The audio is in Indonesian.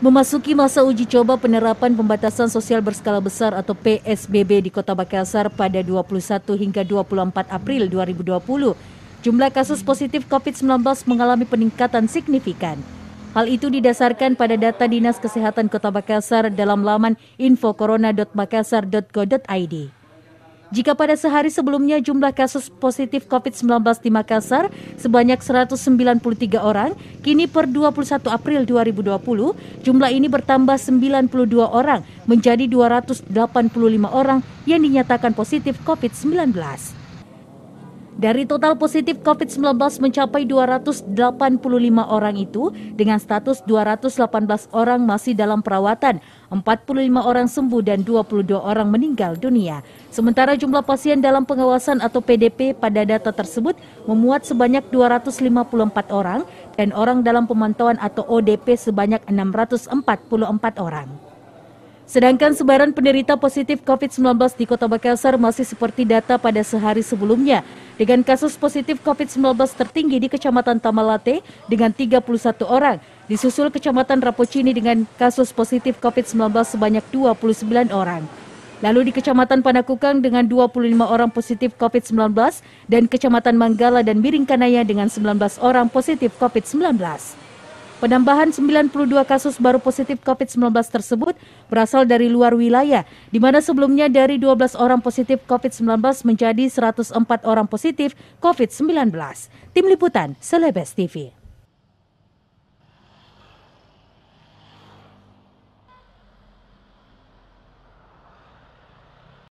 Memasuki masa uji coba penerapan pembatasan sosial berskala besar atau PSBB di Kota Makassar pada 21 hingga 24 April 2020, jumlah kasus positif COVID-19 mengalami peningkatan signifikan. Hal itu didasarkan pada data Dinas Kesehatan Kota Makassar dalam laman infocorona.makassar.go.id. Jika pada sehari sebelumnya jumlah kasus positif COVID-19 di Makassar sebanyak 193 orang, kini per 21 April 2020 jumlah ini bertambah 92 orang menjadi 285 orang yang dinyatakan positif COVID-19. Dari total positif COVID-19 mencapai 285 orang itu dengan status 218 orang masih dalam perawatan 45 orang sembuh dan 22 orang meninggal dunia. Sementara jumlah pasien dalam pengawasan atau PDP pada data tersebut memuat sebanyak 254 orang dan orang dalam pemantauan atau ODP sebanyak 644 orang. Sedangkan sebaran penderita positif COVID-19 di Kota Makassar masih seperti data pada sehari sebelumnya, dengan kasus positif COVID-19 tertinggi di Kecamatan Tamalate dengan 31 orang, disusul Kecamatan Rapocini dengan kasus positif COVID-19 sebanyak 29 orang. Lalu di Kecamatan Panakukang dengan 25 orang positif COVID-19 dan Kecamatan Manggala dan Biringkanaya dengan 19 orang positif COVID-19. Penambahan 92 kasus baru positif COVID-19 tersebut berasal dari luar wilayah, di mana sebelumnya dari 12 orang positif COVID-19 menjadi 104 orang positif COVID-19. Tim Liputan, Selebes TV.